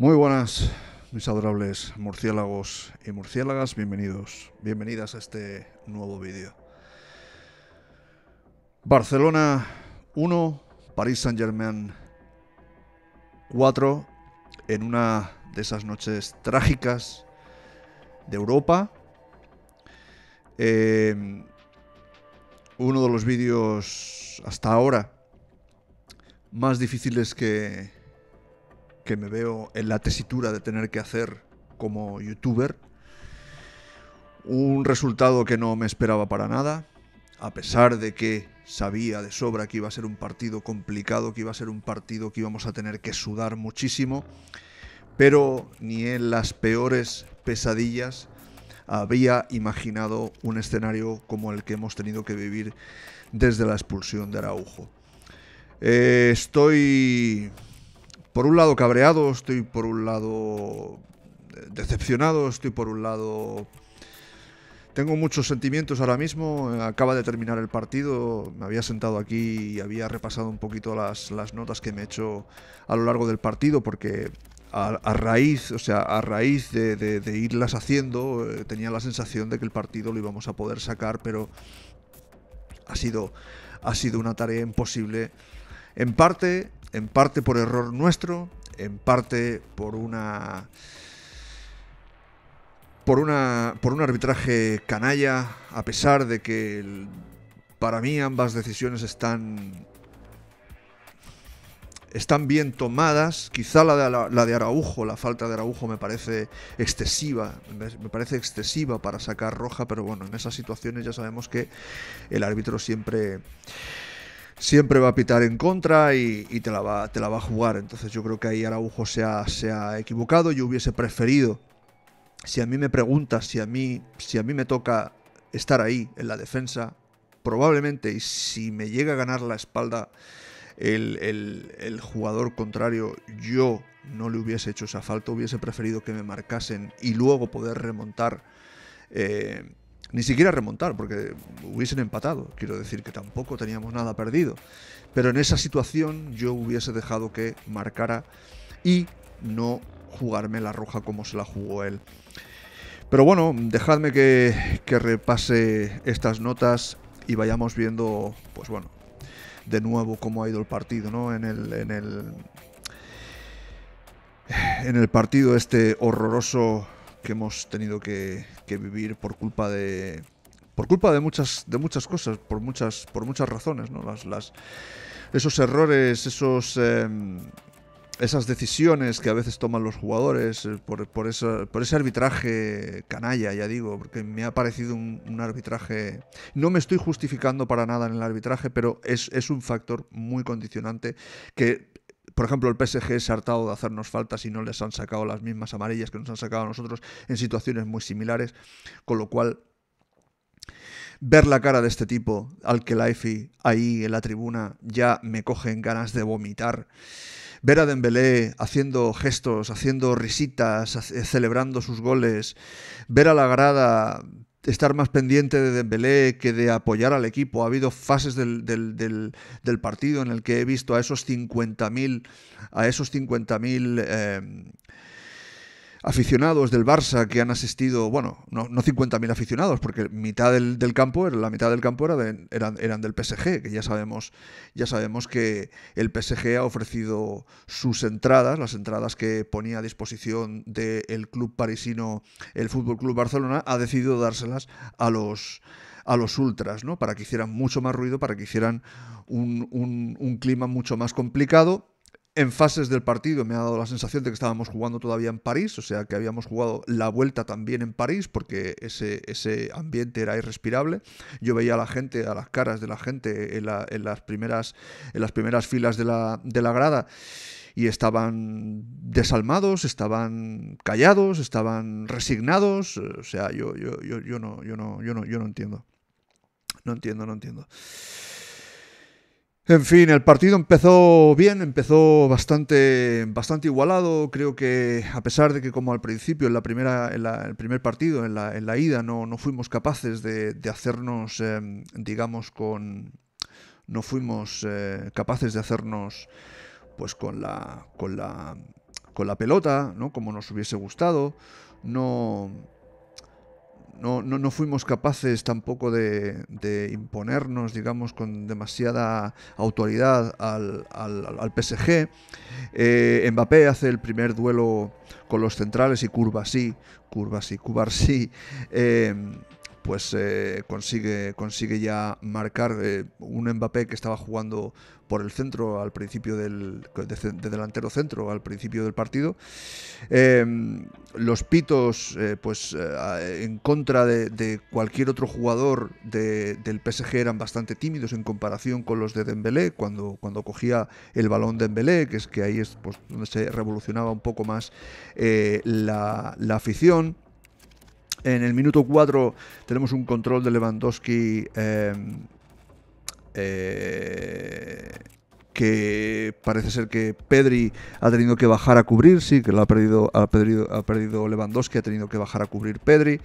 Muy buenas, mis adorables murciélagos y murciélagas, bienvenidos, bienvenidas a este nuevo vídeo. Barcelona 1, París Saint Germain 4, en una de esas noches trágicas de Europa. Em, uno de los vídeos hasta ahora más difíciles que, que me veo en la tesitura de tener que hacer como youtuber. Un resultado que no me esperaba para nada, a pesar de que sabía de sobra que iba a ser un partido complicado, que iba a ser un partido que íbamos a tener que sudar muchísimo, pero ni en las peores pesadillas había imaginado un escenario como el que hemos tenido que vivir desde la expulsión de Araujo. Eh, estoy por un lado cabreado, estoy por un lado eh, decepcionado, estoy por un lado... Tengo muchos sentimientos ahora mismo, eh, acaba de terminar el partido, me había sentado aquí y había repasado un poquito las, notas que me he hecho a lo largo del partido porque a, raíz, o sea, a raíz de, irlas haciendo, eh, tenía la sensación de que el partido lo íbamos a poder sacar, pero ha sido, ha sido una tarea imposible. En parte en parte por error nuestro, en parte por una por una por un arbitraje canalla, a pesar de que para mí ambas decisiones están están bien tomadas. Quizá la de, la, de Araujo, la falta de Araujo me parece excesiva, me parece excesiva para sacar roja, pero bueno, en esas situaciones ya sabemos que el árbitro siempre siempre va a pitar en contra y, te, la va, a jugar. Entonces yo creo que ahí Araujo se ha, equivocado. Yo hubiese preferido, si a mí me preguntas, si a mí, si a mí me toca estar ahí en la defensa, probablemente, y si me llega a ganar la espalda el, jugador contrario, yo no le hubiese hecho esa falta, hubiese preferido que me marcasen y luego poder remontar. Eh, ni siquiera remontar, porque hubiesen empatado. Quiero decir que tampoco teníamos nada perdido. Pero en esa situación yo hubiese dejado que marcara y no jugarme la roja como se la jugó él. Pero bueno, dejadme que, repase estas notas y vayamos viendo, pues bueno, de nuevo cómo ha ido el partido, ¿no? En el, en el, en el partido este horroroso que hemos tenido que, que vivir por culpa de por culpa de muchas de muchas cosas, por muchas por muchas razones, ¿no? Las, las esos errores, esos em, esas decisiones que a veces toman los jugadores eh, por, por, por, ese arbitraje canalla, ya digo, porque me ha parecido un, un arbitraje... No me estoy justificando para nada en el arbitraje, pero es, es, un factor muy condicionante que por ejemplo, el PSG es hartado de hacernos falta, si no les han sacado las mismas amarillas que nos han sacado a nosotros en situaciones muy similares, con lo cual ver la cara de este tipo, al que Lifey ahí en la tribuna, ya me cogen ganas de vomitar. Ver a Dembélé haciendo gestos, haciendo risitas, celebrando sus goles, ver a la grada estar más pendiente de Dembélé que de apoyar al equipo. Ha habido fases del, del, partido en el que he visto a esos 50.000 a esos 50.000 aficionados del Barça que han asistido, bueno, no, no 50.000 aficionados, porque mitad del, del, campo, la mitad del campo era eran, eran, del PSG, que ya sabemos, ya sabemos que el PSG ha ofrecido sus entradas, las entradas que ponía a disposición del club parisino, el Fútbol Club Barcelona, ha decidido dárselas a los a los ultras, ¿no? Para que hicieran mucho más ruido, para que hicieran un, un clima mucho más complicado en fases del partido me ha dado la sensación de que estábamos jugando todavía en París, o sea que habíamos jugado la vuelta también en París porque ese, ese ambiente era irrespirable. Yo veía a la gente, a las caras de la gente en, las, primeras, en las primeras filas de la, de la grada y estaban desalmados, estaban callados, estaban resignados. O sea, yo, yo, yo, yo, no, yo, no, yo, no, yo no entiendo. No entiendo, no entiendo. En fin, el partido empezó bien, empezó bastante, bastante igualado. Creo que a pesar de que como al principio, en, la primera, en el primer partido, en la, ida, no, no, fuimos capaces de, hacernos, em, digamos, con... No fuimos eh, capaces de hacernos pues con la, con la, con la pelota, ¿no? Como nos hubiese gustado. No no, fuimos capaces tampoco de, imponernos, digamos, con demasiada autoridad al, PSG. Eh, Mbappé hace el primer duelo con los centrales y curva sí, curva sí pues eh, consigue, consigue ya marcar eh, un Mbappé que estaba jugando por el centro al principio del de, delantero centro al principio del partido em, los pitos eh, pues en contra de, cualquier otro jugador del PSG eran bastante tímidos en comparación con los de Dembélé cuando, cuando cogía el balón de Dembélé que es que ahí es pues, donde se revolucionaba un poco más la, la afición en el minuto 4 tenemos un control de Lewandowski em, eh, que parece ser que Pedri ha tenido que bajar a cubrir, sí, que lo ha perdido, ha perdido, ha perdido Lewandowski, ha tenido que bajar a cubrir Pedri.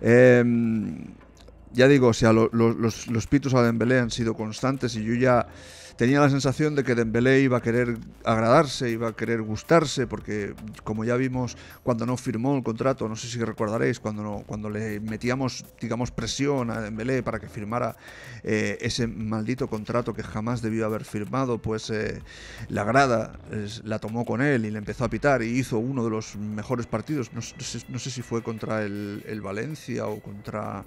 Em, ya digo, o sea, los, pitos a Dembélé han sido constantes y yo ya tenía la sensación de que Dembélé iba a querer agradarse, iba a querer gustarse, porque como ya vimos cuando no firmó el contrato, no sé si recordaréis, cuando, cuando le metíamos, digamos, presión a Dembélé para que firmara eh, ese maldito contrato que jamás debió haber firmado, pues eh, la grada la tomó con él y le empezó a pitar y hizo uno de los mejores partidos, no, sé, si fue contra el, el Valencia o contra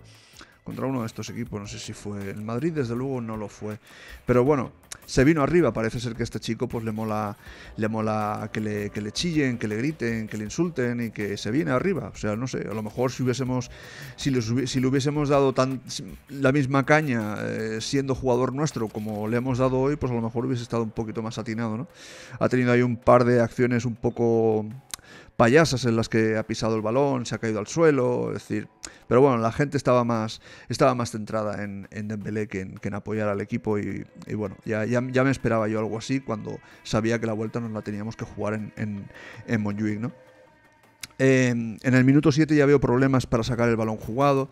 contra uno de estos equipos, no sé si fue el Madrid, desde luego no lo fue. Pero bueno, se vino arriba, parece ser que este chico pues le mola, le mola que le, que le chillen, que le griten, que le insulten y que se viene arriba. O sea, no sé, a lo mejor si hubiésemos, si, si le hubiésemos dado tan, la misma caña eh, siendo jugador nuestro como le hemos dado hoy, pues a lo mejor hubiese estado un poquito más atinado, ¿no? Ha tenido ahí un par de acciones un poco payasas en las que ha pisado el balón, se ha caído al suelo, es decir, pero bueno, la gente estaba más, estaba más centrada en, en que en, apoyar al equipo y, bueno, ya, ya, me esperaba yo algo así cuando sabía que la vuelta nos la teníamos que jugar en, en, en ¿no? Eh, en el minuto 7 ya veo problemas para sacar el balón jugado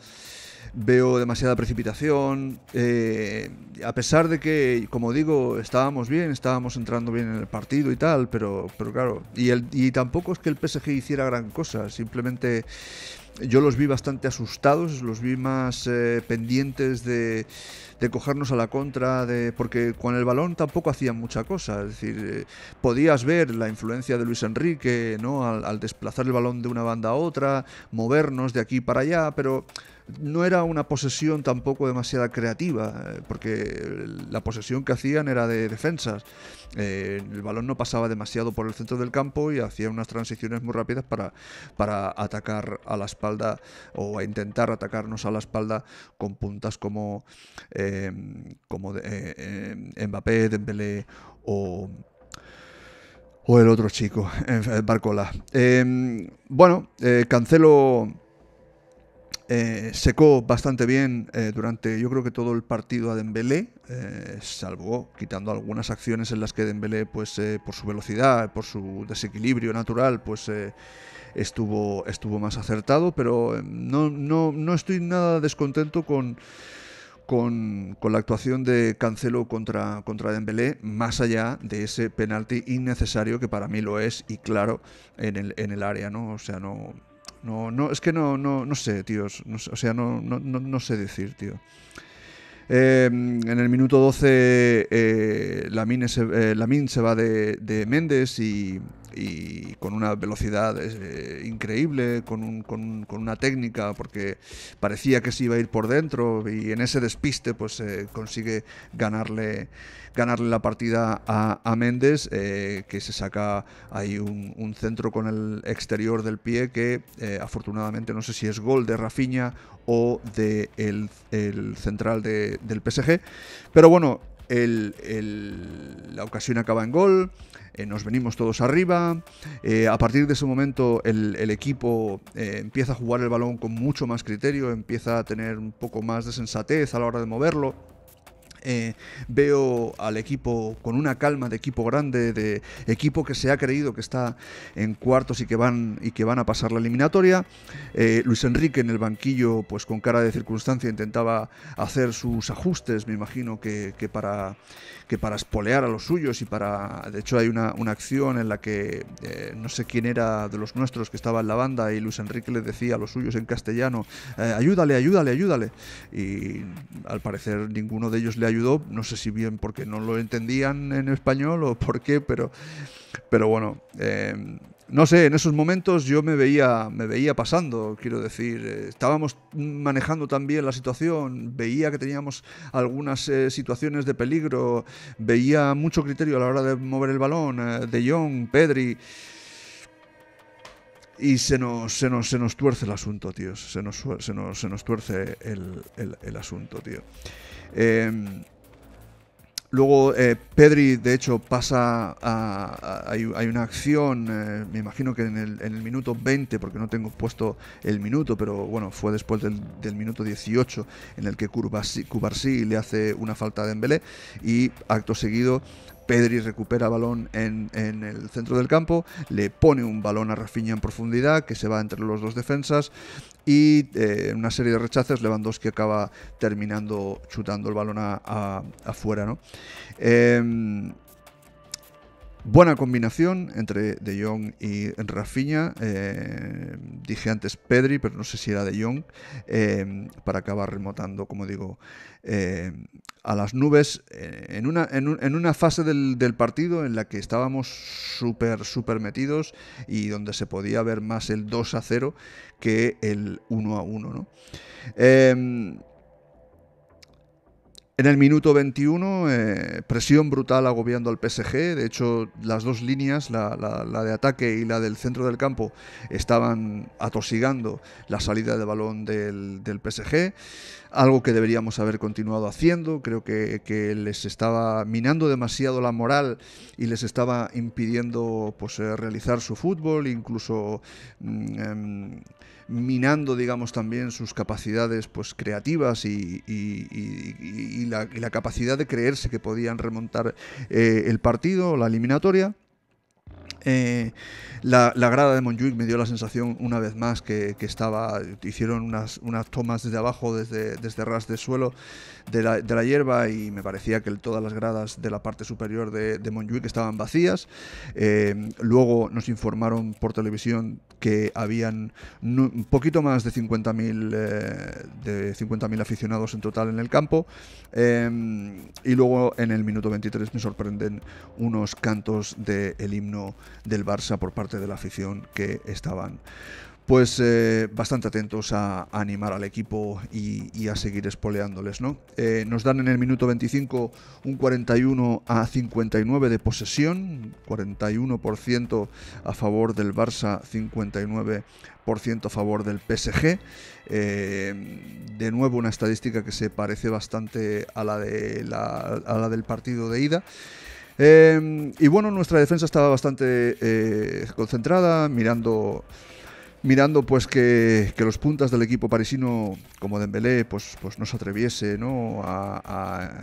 veo demasiada precipitación. Eh, a pesar de que, como digo, estábamos bien, estábamos entrando bien en el partido y tal, pero, pero claro, y, el, tampoco es que el PSG hiciera gran cosa, simplemente yo los vi bastante asustados, los vi más eh, pendientes de, cogernos a la contra, de, porque con el balón tampoco hacían mucha cosa. Es decir, eh, podías ver la influencia de Luis Enrique ¿no? al, desplazar el balón de una banda a otra, movernos de aquí para allá, pero no era una posesión tampoco demasiada creativa, eh, porque la posesión que hacían era de defensas. Eh, el balón no pasaba demasiado por el centro del campo y hacían unas transiciones muy rápidas para, para atacar a la espalda o a intentar atacarnos a la espalda con puntas como, eh, como de, eh, em, Mbappé, Dembélé o, o el otro chico, Barcola. Em, bueno, Cancelo eh, secó bastante bien eh, durante yo creo que todo el partido a Dembélé, eh, salvo quitando algunas acciones en las que Dembélé pues por su velocidad, por su desequilibrio natural pues estuvo, estuvo más acertado, pero no, no, no estoy nada descontento con, con, la actuación de Cancelo contra, contra Dembélé, más allá de ese penalti innecesario que para mí lo es y claro en el, área, ¿no? O sea, no, no, no, es que no, no, no sé, tíos. No, o sea, no, no, no sé decir, tío. Em, en el minuto 12 eh, eh, Lamin se, va de, Méndez y, con una velocidad eh, increíble, con, una técnica, porque parecía que se iba a ir por dentro y en ese despiste pues eh, consigue ganarle, ganarle la partida a, Méndez, que se saca ahí un, centro con el exterior del pie que afortunadamente no sé si es gol de Rafiña o del el central del PSG. Pero bueno, la ocasión acaba en gol, eh, nos venimos todos arriba, eh, a partir de ese momento el, equipo eh, empieza a jugar el balón con mucho más criterio, empieza a tener un poco más de sensatez a la hora de moverlo. Eh, veo al equipo con una calma de equipo grande, de equipo que se ha creído que está en cuartos y que van, y que van a pasar la eliminatoria. Eh, Luis Enrique en el banquillo, pues con cara de circunstancia, intentaba hacer sus ajustes, me imagino que, que para, que para espolear a los suyos y para... De hecho hay una, una acción en la que eh, no sé quién era de los nuestros que estaba en la banda y Luis Enrique le decía a los suyos en castellano, ayúdale, ayúdale, ayúdale. Y al parecer ninguno de ellos le ha no sé si bien porque no lo entendían en español o por qué, pero, pero bueno, eh, no sé, en esos momentos yo me veía, me veía pasando, quiero decir, eh, estábamos manejando también la situación, veía que teníamos algunas eh, situaciones de peligro, veía mucho criterio a la hora de mover el balón, De Jong, Pedri. Y se nos, se nos, tuerce el asunto, tío. Se nos, se nos, tuerce el, asunto, tío. Em, luego eh, Pedri, de hecho, pasa a... hay, una acción, eh, me imagino que en el, minuto 20, porque no tengo puesto el minuto, pero bueno, fue después del, minuto 18 en el que Cubarsí le hace una falta de embele, y acto seguido Pedri recupera balón en, el centro del campo, le pone un balón a Rafinha en profundidad que se va entre los dos defensas y eh, una serie de rechazos Lewandowski acaba terminando chutando el balón afuera. ¿no? Em, Buena combinación entre De Jong y Rafinha. Eh, dije antes Pedri, pero no sé si era De Jong. Eh, para acabar remotando, como digo, eh, a las nubes en una, en, una fase del, partido en la que estábamos súper, súper metidos y donde se podía ver más el 2 a 0 que el 1 a 1. ¿no? En el minuto 21, eh, presión brutal agobiando al PSG. De hecho, las dos líneas, la, de ataque y la del centro del campo, estaban atosigando la salida de balón del, PSG. Algo que deberíamos haber continuado haciendo. Creo que, les estaba minando demasiado la moral y les estaba impidiendo pues, eh, realizar su fútbol, incluso mm, em, minando, digamos, también sus capacidades pues, creativas y, la, capacidad de creerse que podían remontar eh, el partido, la eliminatoria. Eh, la, grada de Montjuic me dio la sensación una vez más que, estaba, hicieron unas, unas tomas desde abajo, desde, desde ras de suelo de la, hierba y me parecía que todas las gradas de la parte superior de, de Montjuic estaban vacías. Eh, luego nos informaron por televisión que habían un poquito más de 50.000 eh, de aficionados en total en el campo y luego en el minuto 23 me sorprenden unos cantos del himno del Barça por parte de la afición que estaban pues eh, bastante atentos a, animar al equipo y, a seguir espoleándoles. ¿no? Eh, nos dan en el minuto 25 un 41 a 59 de posesión, 41% a favor del Barça, 59% a favor del PSG. Eh, de nuevo una estadística que se parece bastante a la, a la del partido de ida. Em, y bueno, nuestra defensa estaba bastante eh, concentrada, mirando, mirando pues que, los puntas del equipo parisino, como Dembélé, pues, pues no se atreviese A,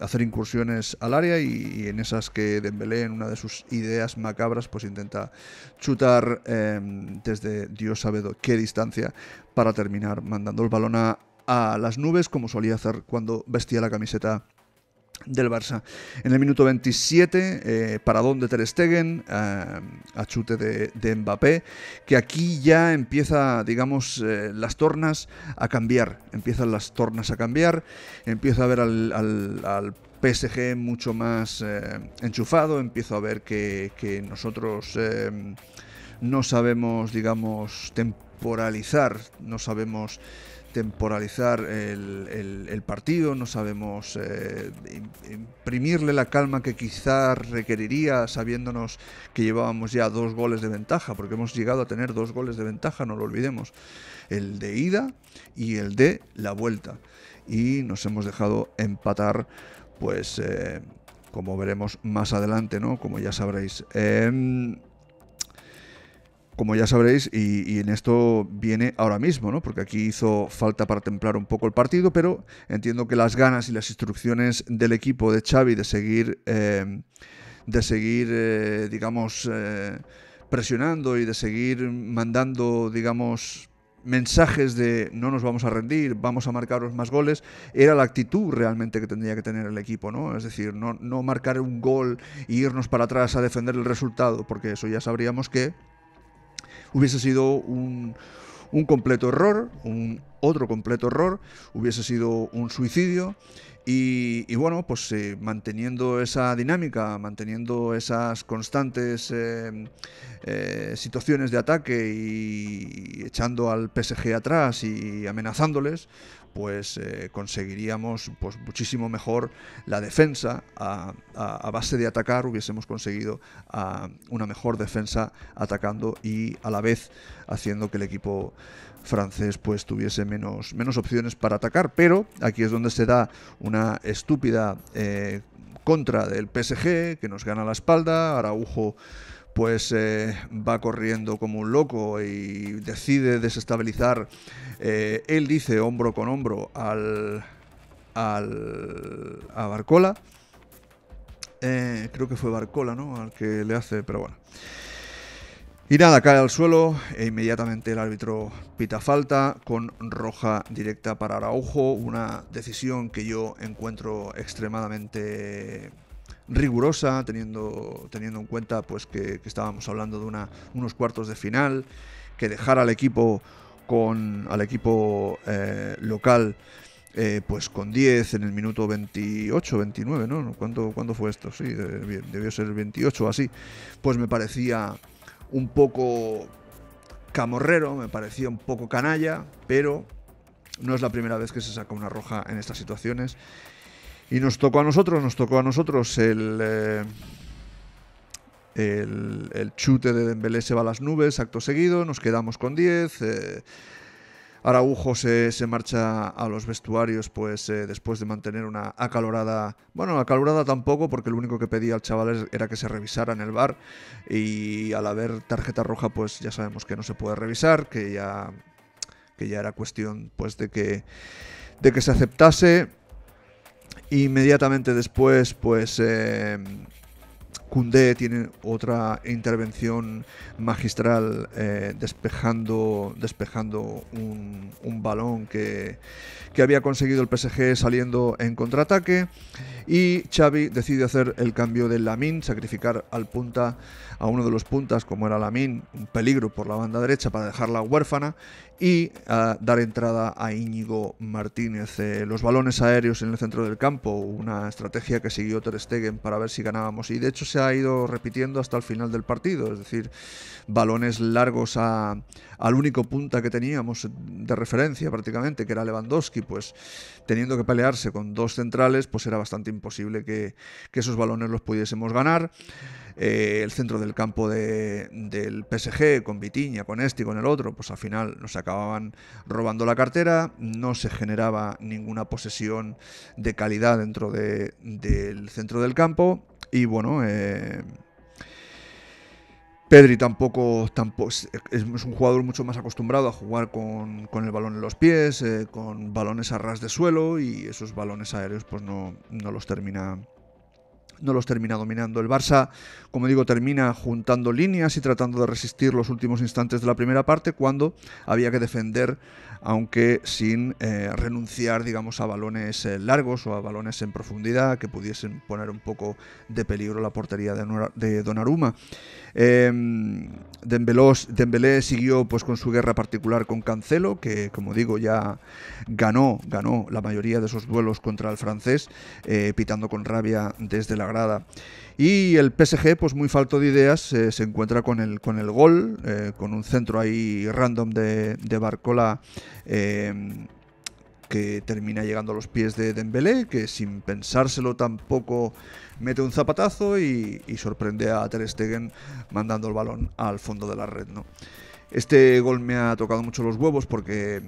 hacer incursiones al área y, en esas que Dembélé, en una de sus ideas macabras, pues intenta chutar em, desde Dios sabe qué distancia para terminar mandando el balón a las nubes, como solía hacer cuando vestía la camiseta del Barça. En el minuto 27, eh, para paradón de Ter Stegen, eh, a chute de, Mbappé, que aquí ya empieza, digamos, eh, las tornas a cambiar. Empiezan las tornas a cambiar, empieza a ver al, PSG mucho más enchufado, empiezo a ver que, que nosotros no sabemos, digamos, temporalizar, no sabemos temporalizar el, partido, no sabemos eh, imprimirle la calma que quizás requeriría sabiéndonos que llevábamos ya dos goles de ventaja, porque hemos llegado a tener dos goles de ventaja, no lo olvidemos, el de ida y el de la vuelta. Y nos hemos dejado empatar, pues... Eh, como veremos más adelante, ¿no? Como ya sabréis como ya sabréis, y, en esto viene ahora mismo, ¿no? porque aquí hizo falta para templar un poco el partido, pero entiendo que las ganas y las instrucciones del equipo de Xavi de seguir, eh, de seguir eh, digamos, eh, presionando y de seguir mandando, digamos, mensajes de no nos vamos a rendir, vamos a marcaros más goles, era la actitud realmente que tendría que tener el equipo, ¿no? Es decir, no, no marcar un gol e irnos para atrás a defender el resultado, porque eso ya sabríamos que hubiese sido un, un completo error, un otro completo error, hubiese sido un suicidio. Y, bueno, pues eh, manteniendo esa dinámica, manteniendo esas constantes eh, eh, situaciones de ataque y echando al PSG atrás y amenazándoles, pues eh, conseguiríamos pues, muchísimo mejor la defensa a, base de atacar, hubiésemos conseguido una mejor defensa atacando y a la vez haciendo que el equipo francés pues tuviese menos, menos opciones para atacar, pero aquí es donde se da una estúpida eh, contra del PSG que nos gana la espalda, Araujo pues eh, va corriendo como un loco y decide desestabilizar, eh, él dice hombro con hombro al, al a Barcola. Eh, creo que fue Barcola, ¿no? Al que le hace, pero bueno. Y nada, cae al suelo e inmediatamente el árbitro pita falta con roja directa para Araujo, una decisión que yo encuentro extremadamente rigurosa, teniendo, teniendo en cuenta pues, que, estábamos hablando de una, unos cuartos de final, que dejar al equipo, con, al equipo eh, local eh, pues con 10 en el minuto 28, 29, ¿no? ¿Cuándo, fue esto? Sí, debió ser 28 o así. Pues me parecía un poco camorrero, me parecía un poco canalla, pero no es la primera vez que se saca una roja en estas situaciones y nos tocó a nosotros, nos tocó a nosotros eh, el, el, chute de Dembélé se va a las nubes, acto seguido, nos quedamos con 10. Eh, Araujo se, marcha a los vestuarios pues eh, después de mantener una acalorada, bueno, acalorada tampoco porque lo único que pedía al chaval era que se revisara en el bar y al haber tarjeta roja pues ya sabemos que no se puede revisar, que ya que ya era cuestión pues de que de que se aceptase Inmediatamente después, pues eh, Cundé tiene otra intervención magistral eh, despejando, despejando un, balón que, que, había conseguido el PSG saliendo en contraataque y Xavi decide hacer el cambio de Lamin, sacrificar al punta a uno de los puntas como era Lamin, un peligro por la banda derecha para dejarla huérfana y dar entrada a Íñigo Martínez. Eh, los balones aéreos en el centro del campo, una estrategia que siguió Ter Stegen para ver si ganábamos y de hecho se ha ha ido repitiendo hasta el final del partido, es decir, balones largos al único punta que teníamos de referencia prácticamente, que era Lewandowski, pues teniendo que pelearse con dos centrales, pues era bastante imposible que, que esos balones los pudiésemos ganar. Eh, el centro del campo del PSG con Vitiña, con este y con el otro, pues al final nos acababan robando la cartera, no se generaba ninguna posesión de calidad dentro del centro del campo y bueno... Eh, Pedri tampoco, tampoco, es un jugador mucho más acostumbrado a jugar con, el balón en los pies, eh, con balones a ras de suelo y esos balones aéreos pues no, no los termina no los termina dominando. El Barça, como digo, termina juntando líneas y tratando de resistir los últimos instantes de la primera parte cuando había que defender, aunque sin eh, renunciar, digamos, a balones eh, largos o a balones en profundidad que pudiesen poner un poco de peligro la portería de, de Donnarumma. Em, Dembélé, siguió pues con su guerra particular con Cancelo, que como digo ya ganó, ganó la mayoría de esos duelos contra el francés, eh, pitando con rabia desde la y el PSG, pues muy falto de ideas, eh, se encuentra con el, con el gol, eh, con un centro ahí random de, de Barcola eh, que termina llegando a los pies de Dembélé, que sin pensárselo tampoco mete un zapatazo y, sorprende a Ter Stegen mandando el balón al fondo de la red, ¿no? Este gol me ha tocado mucho los huevos porque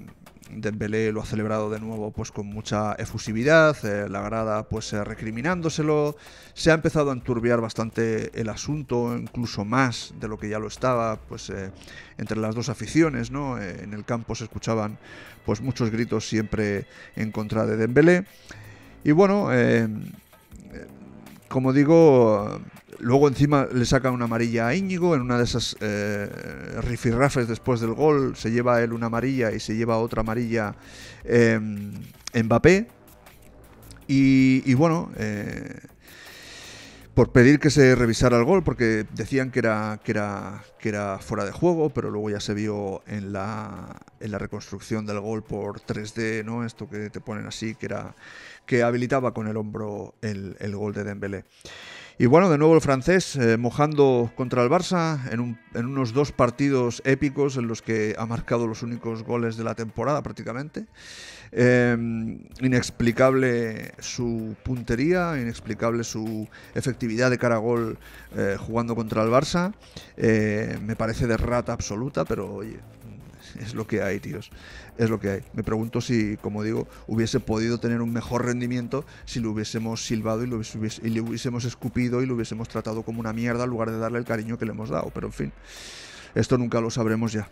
Dembélé lo ha celebrado de nuevo pues con mucha efusividad, eh, la grada pues eh, recriminándoselo, se ha empezado a enturbiar bastante el asunto, incluso más de lo que ya lo estaba, pues eh, entre las dos aficiones, ¿no? en el campo se escuchaban pues muchos gritos siempre en contra de Dembélé y bueno, como digo Luego encima le saca una amarilla a Íñigo en una de esas eh, rifirrafes después del gol. Se lleva él una amarilla y se lleva otra amarilla en em, Mbappé. Y, bueno, eh, por pedir que se revisara el gol porque decían que era, que era, que era fuera de juego, pero luego ya se vio en la, en la reconstrucción del gol por 3D, ¿no? Esto que te ponen así, que era que habilitaba con el hombro el, el gol de Dembélé. Y bueno, de nuevo el francés eh, mojando contra el Barça en, unos dos partidos épicos en los que ha marcado los únicos goles de la temporada prácticamente. Em, inexplicable su puntería, inexplicable su efectividad de cara a gol eh, jugando contra el Barça. Eh, me parece de rata absoluta, pero oye, es lo que hay, tíos es lo que hay. Me pregunto si, como digo, hubiese podido tener un mejor rendimiento si lo hubiésemos silbado y, lo hubiésemos escupido y lo hubiésemos tratado como una mierda en lugar de darle el cariño que le hemos dado. Pero en fin, esto nunca lo sabremos ya.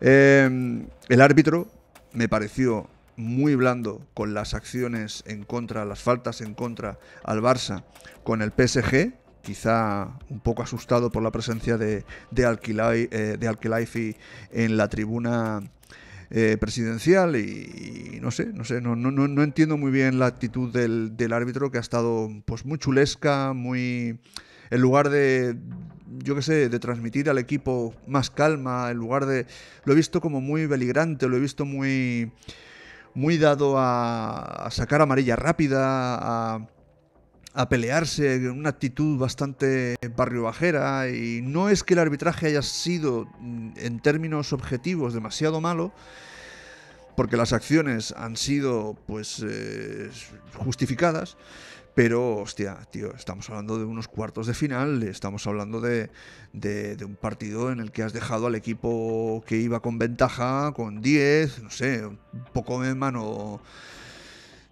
Em, el árbitro me pareció muy blando con las acciones en contra, las faltas en contra al Barça con el PSG, quizá un poco asustado por la presencia de, de, eh, en la tribuna eh, presidencial y, no sé, no sé, no, no, no, entiendo muy bien la actitud del, árbitro que ha estado pues muy chulesca, muy en lugar de, yo qué sé, de transmitir al equipo más calma, en lugar de... Lo he visto como muy beligrante, lo he visto muy, muy dado a, a sacar amarilla rápida, a, a pelearse, en una actitud bastante barrio bajera y no es que el arbitraje haya sido mm, en términos objetivos demasiado malo, porque las acciones han sido pues eh, justificadas, pero hostia, tío, estamos hablando de unos cuartos de final, estamos hablando de, un partido en el que has dejado al equipo que iba con ventaja, con 10, no sé, un poco de mano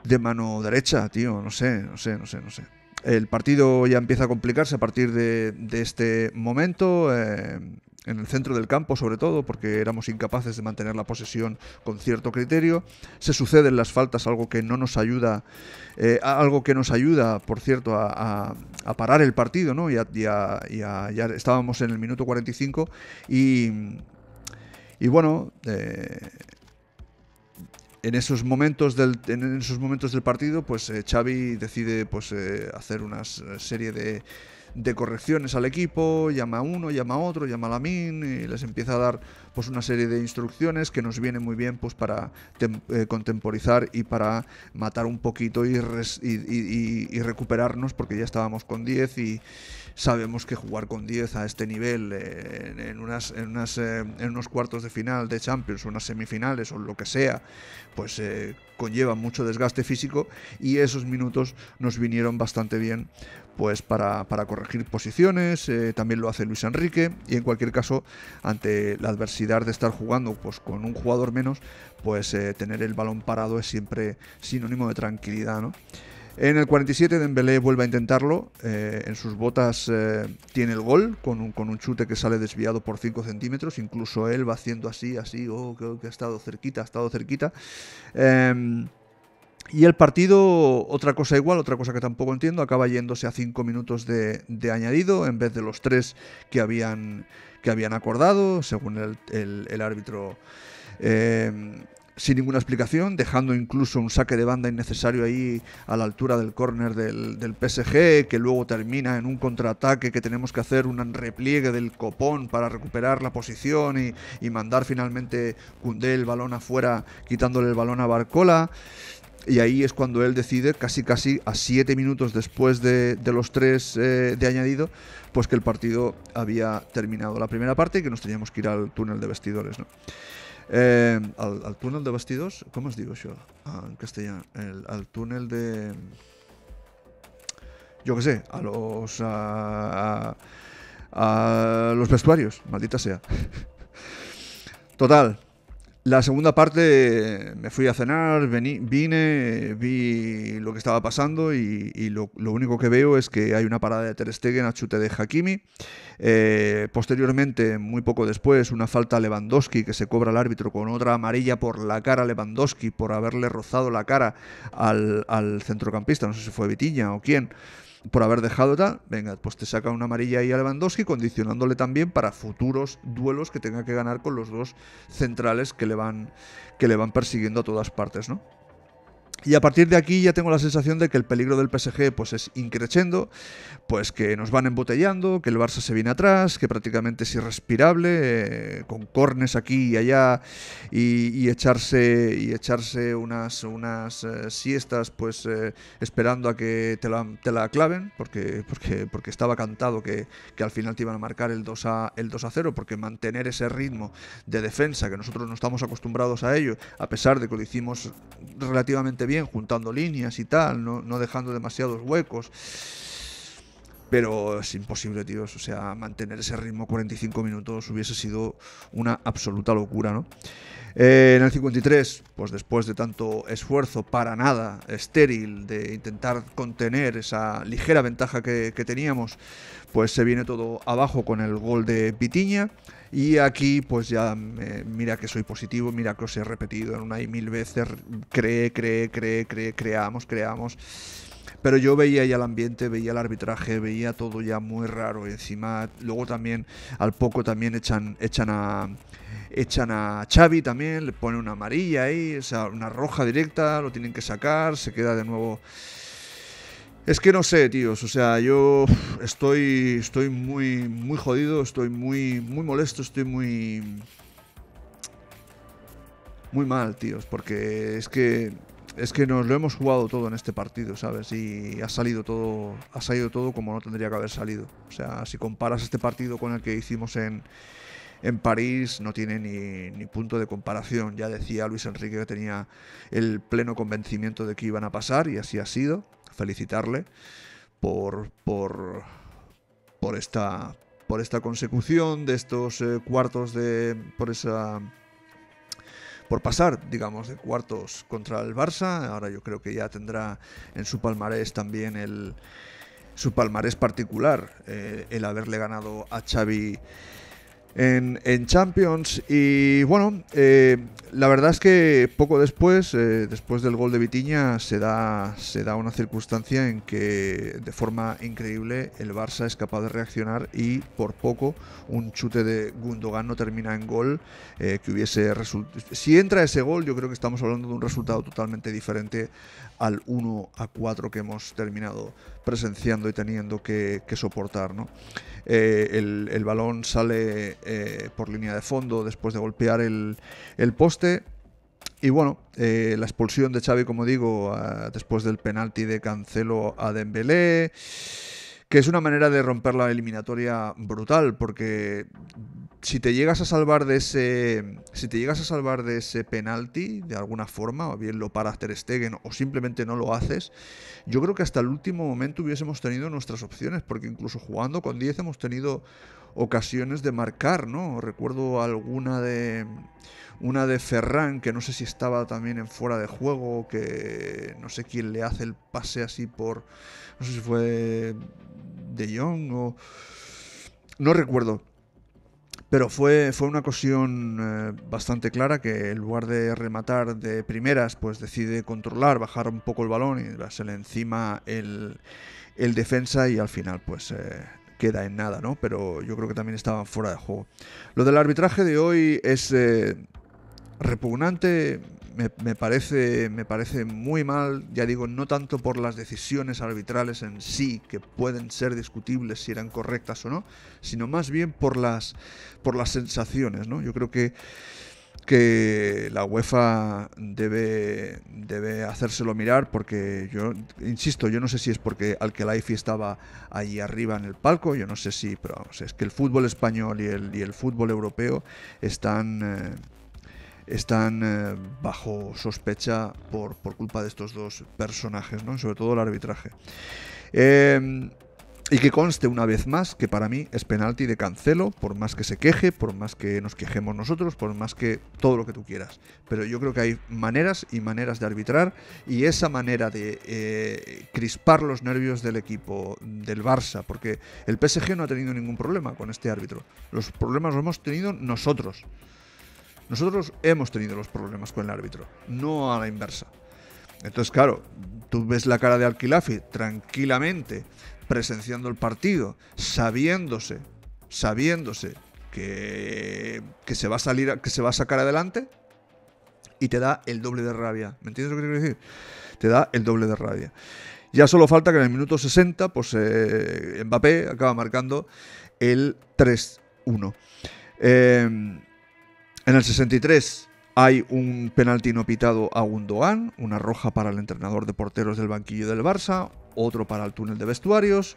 de mano derecha, tío. No sé, no sé, no sé, no sé. El partido ya empieza a complicarse a partir de, este momento. Eh, en el centro del campo sobre todo, porque éramos incapaces de mantener la posesión con cierto criterio. Se suceden las faltas, algo que no nos ayuda, eh, algo que nos ayuda, por cierto, a, parar el partido, ¿no? Ya, ya, ya, ya, estábamos en el minuto 45 y, y bueno, eh, en esos momentos del en esos momentos del partido pues eh, Xavi decide pues eh, hacer una eh, serie de, correcciones al equipo llama a uno llama a otro llama a min y les empieza a dar pues una serie de instrucciones que nos vienen muy bien pues para contemporizar y para matar un poquito y, recuperarnos porque ya estábamos con 10 y sabemos que jugar con 10 a este nivel eh, en, unas, eh, en, unos cuartos de final de Champions, unas semifinales o lo que sea, pues eh, conlleva mucho desgaste físico y esos minutos nos vinieron bastante bien pues para, corregir posiciones, también lo hace Luis Enrique y en cualquier caso ante la adversidad de estar jugando pues con un jugador menos, pues tener el balón parado es siempre sinónimo de tranquilidad, ¿no? En el 47 Dembélé vuelve a intentarlo, eh, en sus botas eh, tiene el gol con un, chute que sale desviado por 5 centímetros, incluso él va haciendo así, así, oh, que oh, ha estado cerquita, ha estado cerquita. Em, y el partido, otra cosa igual, otra cosa que tampoco entiendo, acaba yéndose a 5 minutos de, añadido en vez de los 3 que habían, que habían acordado, según el, árbitro. Em, sin ninguna explicación, dejando incluso un saque de banda innecesario ahí a la altura del córner del, PSG, que luego termina en un contraataque que tenemos que hacer un repliegue del copón para recuperar la posición y, mandar finalmente Cundé el balón afuera, quitándole el balón a Barcola. Y ahí es cuando él decide, casi casi a siete minutos después de, los tres eh, de añadido, pues que el partido había terminado la primera parte y que nos teníamos que ir al túnel de vestidores. ¿no? Eh, al el, túnel de bastidos, ¿cómo os digo yo ah, en castellano? El, túnel de... Yo qué sé, a los... a los vestuarios, maldita sea. Total, la segunda parte me fui a cenar, vine, vi lo que estaba pasando y, lo, único que veo es que hay una parada de Ter Stegen a chute de Hakimi. Eh, posteriormente, muy poco después, una falta a Lewandowski que se cobra el árbitro con otra amarilla por la cara a Lewandowski por haberle rozado la cara al, centrocampista, no sé si fue Vitiña o quién por haber dejado tal, venga, pues te saca una amarilla ahí a Lewandowski, condicionándole también para futuros duelos que tenga que ganar con los dos centrales que le van, que le van persiguiendo a todas partes, ¿no? Y a partir de aquí ya tengo la sensación de que el peligro del PSG pues es increchendo, pues que nos van embotellando, que el Barça se viene atrás, que prácticamente es irrespirable, eh, con cornes aquí y allá y, echarse y echarse unas unas eh, siestas pues eh, esperando a que te la, te la claven, porque porque porque estaba cantado que, que, al final te iban a marcar el 2 a el 2 a 0, porque mantener ese ritmo de defensa que nosotros no estamos acostumbrados a ello, a pesar de que lo hicimos relativamente bien juntando líneas y tal, no, dejando demasiados huecos. Pero es imposible, tíos. O sea, mantener ese ritmo 45 minutos hubiese sido una absoluta locura, ¿no? Eh, en el 53, pues después de tanto esfuerzo para nada estéril de intentar contener esa ligera ventaja que, teníamos, pues se viene todo abajo con el gol de Pitiña y aquí, pues ya, mira que soy positivo, mira que os he repetido en una y mil veces, cree, cree, cree, cree, creamos, creamos. Pero yo veía ya el ambiente, veía el arbitraje, veía todo ya muy raro. Y encima, luego también, al poco también echan, echan a echan a Xavi también, le ponen una amarilla ahí, o sea, una roja directa, lo tienen que sacar, se queda de nuevo es que no sé, tíos. O sea, yo estoy, estoy muy, muy jodido, estoy muy, muy molesto, estoy muy, muy mal, tíos, porque es que es que nos lo hemos jugado todo en este partido, ¿sabes? Y ha salido todo, ha salido todo como no tendría que haber salido. O sea, si comparas este partido con el que hicimos en en París no tiene ni, punto de comparación. Ya decía Luis Enrique que tenía el pleno convencimiento de que iban a pasar y así ha sido. Felicitarle por, por, por, esta, por esta consecución de estos eh, cuartos de... por esa por pasar, digamos, de cuartos contra el Barça. Ahora yo creo que ya tendrá en su palmarés también su palmarés particular eh, el haberle ganado a Xavi en, Champions. Y bueno, eh, la verdad es que poco después, eh, después del gol de Vitiña, se da, se da una circunstancia en que de forma increíble el Barça es capaz de reaccionar y por poco un chute de Gundogan no termina en gol eh, que hubiese Si entra ese gol, yo creo que estamos hablando de un resultado totalmente diferente al 1 a 4 que hemos terminado presenciando y teniendo que, soportar. ¿no? Eh, el, el, balón sale por línea de fondo después de golpear el, el poste y bueno, eh, la expulsión de Xavi, como digo, después del penalti de Cancelo a Dembélé, que es una manera de romper la eliminatoria brutal, porque si te llegas a salvar de ese si te llegas a salvar de ese penalti de alguna forma o bien lo para Ter Stegen o simplemente no lo haces yo creo que hasta el último momento hubiésemos tenido nuestras opciones porque incluso jugando con 10 hemos tenido ocasiones de marcar, ¿no? Recuerdo alguna de una de Ferran que no sé si estaba también en fuera de juego, que no sé quién le hace el pase así por no sé si fue De Jong o no recuerdo. Pero fue, fue una ocasión eh, bastante clara que en lugar de rematar de primeras, pues decide controlar, bajar un poco el balón y dársele encima el, el defensa y al final pues eh, queda en nada, ¿no? Pero yo creo que también estaban fuera de juego. Lo del arbitraje de hoy es eh, repugnante, me, parece, me parece muy mal, ya digo, no tanto por las decisiones arbitrales en sí, que pueden ser discutibles si eran correctas o no, sino más bien por las, por las sensaciones, ¿no? Yo creo que que la UEFA debe, debe hacérselo mirar porque yo, insisto, yo no sé si es porque al Alkelaifi estaba ahí arriba en el palco, yo no sé si, pero es que el fútbol español y el, el fútbol europeo están... Eh, están eh, bajo sospecha por, culpa de estos dos personajes, ¿no? sobre todo el arbitraje. Eh, y que conste una vez más que para mí es penalti de cancelo, por más que se queje, por más que nos quejemos nosotros, por más que todo lo que tú quieras. Pero yo creo que hay maneras y maneras de arbitrar y esa manera de eh, crispar los nervios del equipo del Barça, porque el PSG no ha tenido ningún problema con este árbitro. Los problemas los hemos tenido nosotros. Nosotros hemos tenido los problemas con el árbitro, no a la inversa. Entonces, claro, tú ves la cara de Alquilafi tranquilamente presenciando el partido, sabiéndose, sabiéndose que, se va a salir, que se va a sacar adelante y te da el doble de rabia. ¿Me entiendes lo que quiero decir? Te da el doble de rabia. Ya solo falta que en el minuto 60, pues eh, Mbappé acaba marcando el 3-1. Em, en el 63 hay un penalti no pitado a Gundogan, una roja para el entrenador de porteros del banquillo del Barça, otro para el túnel de vestuarios.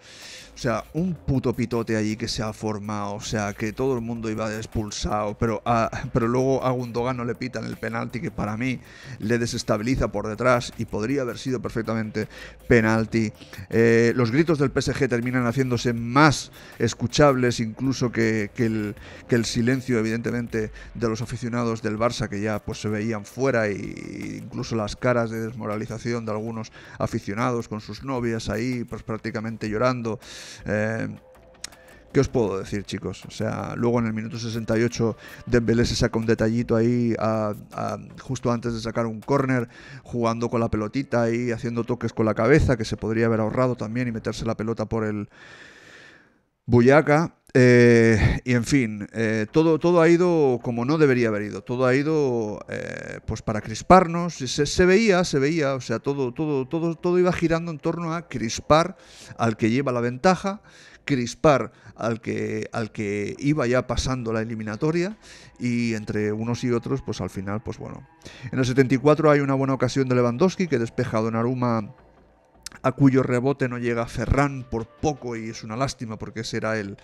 O sea, un puto pitote allí que se ha formado. O sea, que todo el mundo iba expulsado. Pero, ah, pero luego a Gundogan no le pitan el penalti que para mí le desestabiliza por detrás y podría haber sido perfectamente penalti. Eh, los gritos del PSG terminan haciéndose más escuchables incluso que, que, el, silencio, evidentemente, de los aficionados del Barça que ya pues, se veían fuera e incluso las caras de desmoralización de algunos aficionados con sus novios ahí, pues prácticamente llorando. Eh, ¿Qué os puedo decir, chicos? O sea, luego en el minuto 68 Dembélé se saca un detallito ahí justo antes de sacar un córner, jugando con la pelotita y haciendo toques con la cabeza, que se podría haber ahorrado también y meterse la pelota por el Buyaca. Eh, y en fin, eh, todo, todo ha ido como no debería haber ido, todo ha ido eh, pues para crisparnos, se, se, veía, se veía, o sea, todo, todo, todo, todo iba girando en torno a crispar al que lleva la ventaja, crispar al que, al que iba ya pasando la eliminatoria y entre unos y otros, pues al final, pues bueno. En el 74 hay una buena ocasión de Lewandowski que despeja a Donnarumma a cuyo rebote no llega Ferrán por poco y es una lástima porque será el,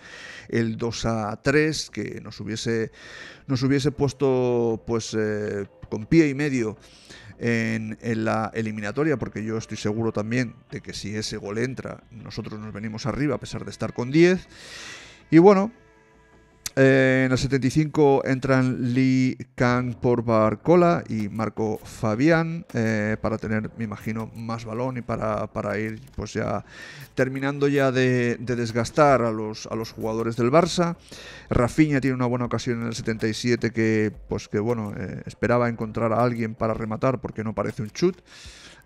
el 2 a 3 que nos hubiese, nos hubiese puesto pues eh, con pie y medio en, en, la eliminatoria, porque yo estoy seguro también de que si ese gol entra, nosotros nos venimos arriba a pesar de estar con 10. Y bueno, eh, en el 75 entran Lee Kang por Barcola y Marco Fabián eh, para tener, me imagino, más balón y para, ir pues ya terminando ya de, desgastar a los, a los jugadores del Barça. Rafinha tiene una buena ocasión en el 77 que, pues que bueno, eh, esperaba encontrar a alguien para rematar porque no parece un chut.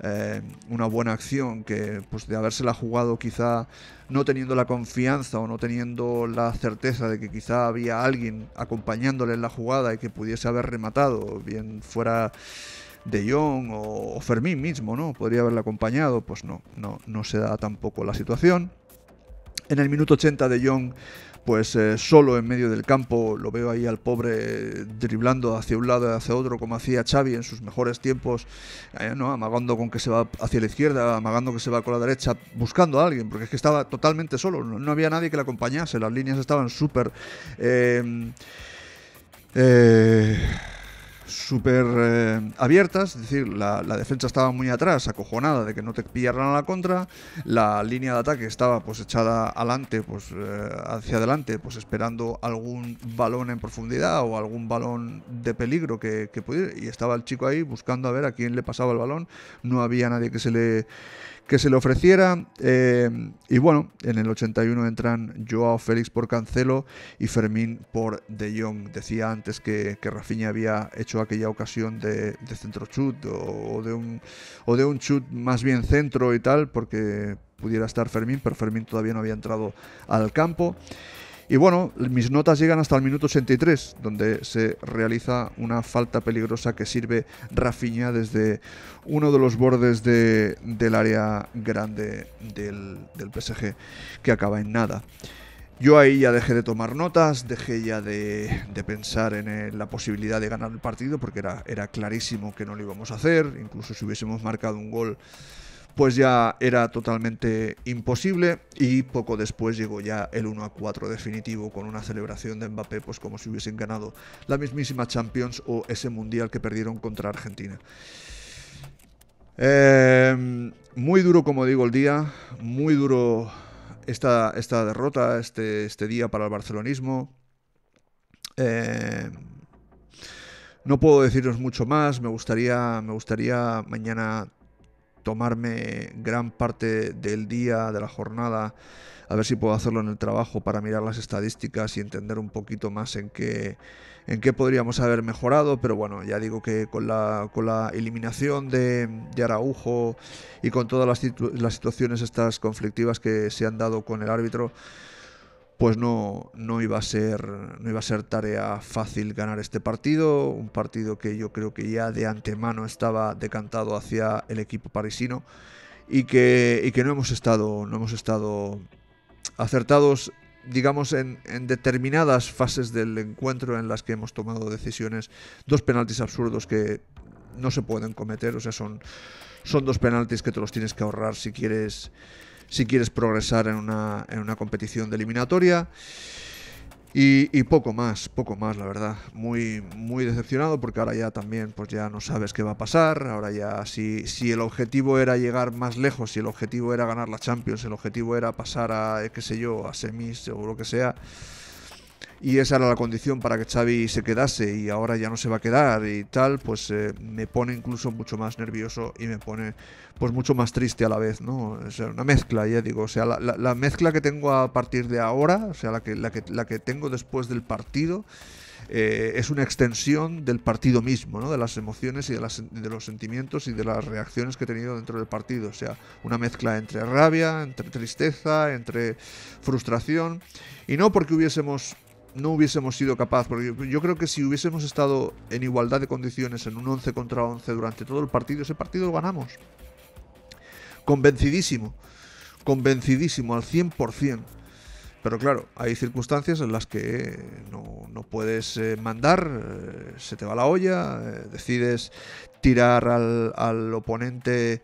Eh, una buena acción que pues de la jugado quizá no teniendo la confianza o no teniendo la certeza de que quizá había alguien acompañándole en la jugada y que pudiese haber rematado, bien fuera de Jong o, Fermín mismo, ¿no? Podría haberle acompañado, pues no, no, no se da tampoco la situación. En el minuto 80 de Jong pues eh, solo en medio del campo lo veo ahí al pobre driblando hacia un lado y hacia otro como hacía Xavi en sus mejores tiempos, eh, ¿no? amagando con que se va hacia la izquierda, amagando que se va con la derecha, buscando a alguien, porque es que estaba totalmente solo, no, había nadie que le acompañase, las líneas estaban súper... Eh, súper eh, abiertas, es decir, la, defensa estaba muy atrás, acojonada de que no te pillaran a la contra, la línea de ataque estaba pues echada adelante, pues eh, hacia adelante, pues esperando algún balón en profundidad o algún balón de peligro que, que pudiera, y estaba el chico ahí buscando a ver a quién le pasaba el balón, no había nadie que se le que se le ofreciera. Eh, y bueno, en el 81 entran Joao Félix por Cancelo y Fermín por De Jong. Decía antes que, que Rafinha había hecho aquella ocasión de, centro chut o, de un, o de un chut más bien centro y tal, porque pudiera estar Fermín, pero Fermín todavía no había entrado al campo. Y bueno, mis notas llegan hasta el minuto 83, donde se realiza una falta peligrosa que sirve Rafinha desde uno de los bordes del área grande del, PSG, que acaba en nada. Yo ahí ya dejé de tomar notas, dejé ya de, pensar en eh, la posibilidad de ganar el partido porque era, era clarísimo que no lo íbamos a hacer, incluso si hubiésemos marcado un gol pues ya era totalmente imposible y poco después llegó ya el 1 a 4 definitivo con una celebración de Mbappé pues como si hubiesen ganado la mismísima Champions o ese mundial que perdieron contra Argentina. Em, muy duro como digo el día, muy duro esta, esta derrota, este, este día para el barcelonismo. Em, no puedo deciros mucho más, me gustaría, me gustaría mañana tomarme gran parte del día, de la jornada, a ver si puedo hacerlo en el trabajo para mirar las estadísticas y entender un poquito más en qué, en podríamos haber mejorado, pero bueno, ya digo que con la, con la eliminación de, de Araujo y con todas las, las situaciones estas conflictivas que se han dado con el árbitro, pues no, no, iba a ser, no iba a ser tarea fácil ganar este partido, un partido que yo creo que ya de antemano estaba decantado hacia el equipo parisino y que, que no hemos estado, no hemos estado acertados, digamos, en, determinadas fases del encuentro en las que hemos tomado decisiones, dos penaltis absurdos que no se pueden cometer, o sea, son, son dos penaltis que te los tienes que ahorrar si quieres si quieres progresar en una, en una competición de eliminatoria. Y, poco más, poco más, la verdad. Muy, muy decepcionado porque ahora ya también, pues ya no sabes qué va a pasar. Ahora ya, si, si el objetivo era llegar más lejos, si el objetivo era ganar la Champions, el objetivo era pasar a, qué sé yo, a semis o lo que sea, y esa era la condición para que Xavi se quedase y ahora ya no se va a quedar y tal, pues eh, me pone incluso mucho más nervioso y me pone pues mucho más triste a la vez, ¿no? O sea, una mezcla, ya digo, o sea, la, mezcla que tengo a partir de ahora, o sea, la que, la que, la que tengo después del partido, eh, es una extensión del partido mismo, ¿no? de las emociones y de, las, de, los sentimientos y de las reacciones que he tenido dentro del partido. O sea, una mezcla entre rabia, entre tristeza, entre frustración. Y no porque hubiésemos no hubiésemos sido capaz, porque yo creo que si hubiésemos estado en igualdad de condiciones en un 11 contra 11 durante todo el partido, ese partido lo ganamos. Convencidísimo, convencidísimo al 100%. Pero claro, hay circunstancias en las que no, puedes eh, mandar, eh, se te va la olla, eh, decides tirar al, al oponente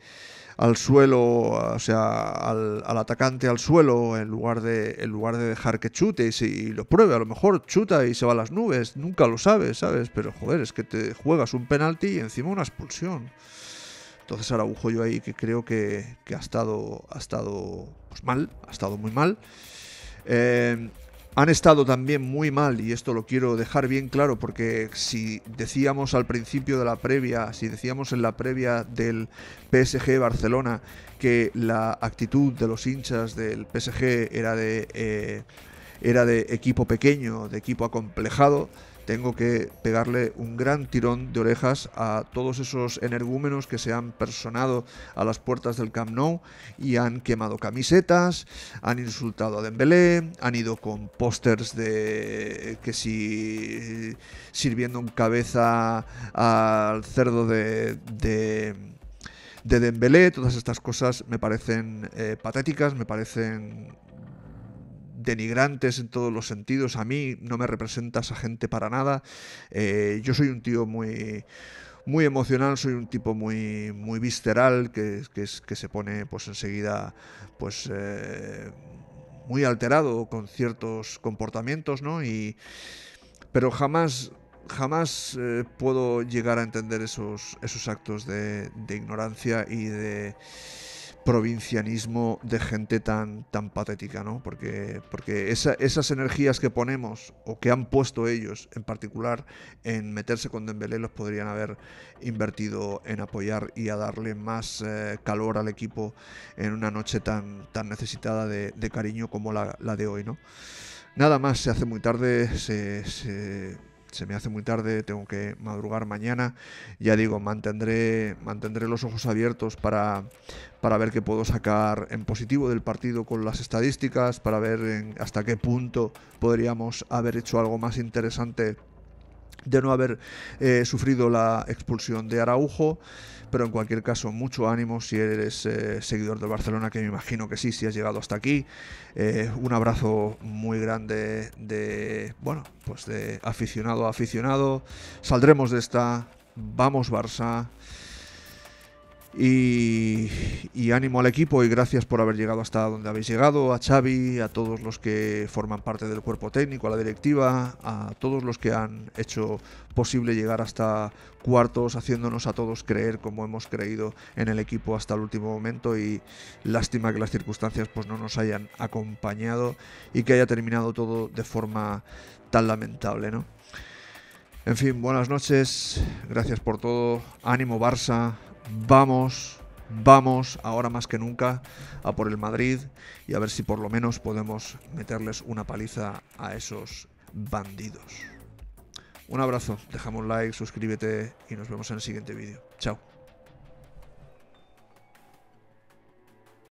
al suelo, o sea, al, atacante al suelo en lugar, de, en lugar de dejar que chute y, lo pruebe. A lo mejor chuta y se va a las nubes, nunca lo sabes, ¿sabes? Pero joder, es que te juegas un penalti y encima una expulsión. Entonces Araujo yo ahí que creo que, ha estado, ha estado pues, mal, ha estado muy mal. Eh, han estado también muy mal, y esto lo quiero dejar bien claro, porque si decíamos al principio de la previa, si decíamos en la previa del PSG Barcelona que la actitud de los hinchas del PSG era de, eh, era de equipo pequeño, de equipo acomplejado, tengo que pegarle un gran tirón de orejas a todos esos energúmenos que se han personado a las puertas del Camp Nou y han quemado camisetas, han insultado a Dembélé, han ido con pósters de que si sirviendo en cabeza al cerdo de, de Dembélé, todas estas cosas me parecen eh, patéticas, me parecen denigrantes en todos los sentidos. A mí no me representa esa gente para nada. Eh, yo soy un tío muy muy emocional, soy un tipo muy, muy visceral, que, que, se pone pues enseguida pues eh, muy alterado con ciertos comportamientos, ¿no? pero jamás, jamás eh, puedo llegar a entender esos, esos actos de ignorancia y de provincianismo de gente tan, tan patética, ¿no? Porque, porque esas energías que ponemos, o que han puesto ellos en particular, en meterse con Dembélé, los podrían haber invertido en apoyar y a darle más eh, calor al equipo en una noche tan, tan necesitada de, cariño como la, de hoy, ¿no? Nada más, se hace muy tarde, se se me hace muy tarde, tengo que madrugar mañana. Ya digo, mantendré, mantendré los ojos abiertos para, para ver qué puedo sacar en positivo del partido con las estadísticas, para ver hasta qué punto podríamos haber hecho algo más interesante de no haber eh, sufrido la expulsión de Araujo. Pero en cualquier caso, mucho ánimo si eres eh, seguidor del Barcelona, que me imagino que sí, si has llegado hasta aquí. Eh, un abrazo muy grande de, bueno, pues de aficionado a aficionado. Saldremos de esta. Vamos Barça. Y, ánimo al equipo y gracias por haber llegado hasta donde habéis llegado, a Xavi, a todos los que forman parte del cuerpo técnico, a la directiva, a todos los que han hecho posible llegar hasta cuartos, haciéndonos a todos creer como hemos creído en el equipo hasta el último momento y lástima que las circunstancias pues no nos hayan acompañado y que haya terminado todo de forma tan lamentable, En fin, buenas noches, gracias por todo, ánimo Barça, vamos, vamos ahora más que nunca a por el Madrid y a ver si por lo menos podemos meterles una paliza a esos bandidos. Un abrazo, dejamos un like, suscríbete y nos vemos en el siguiente vídeo. Chao.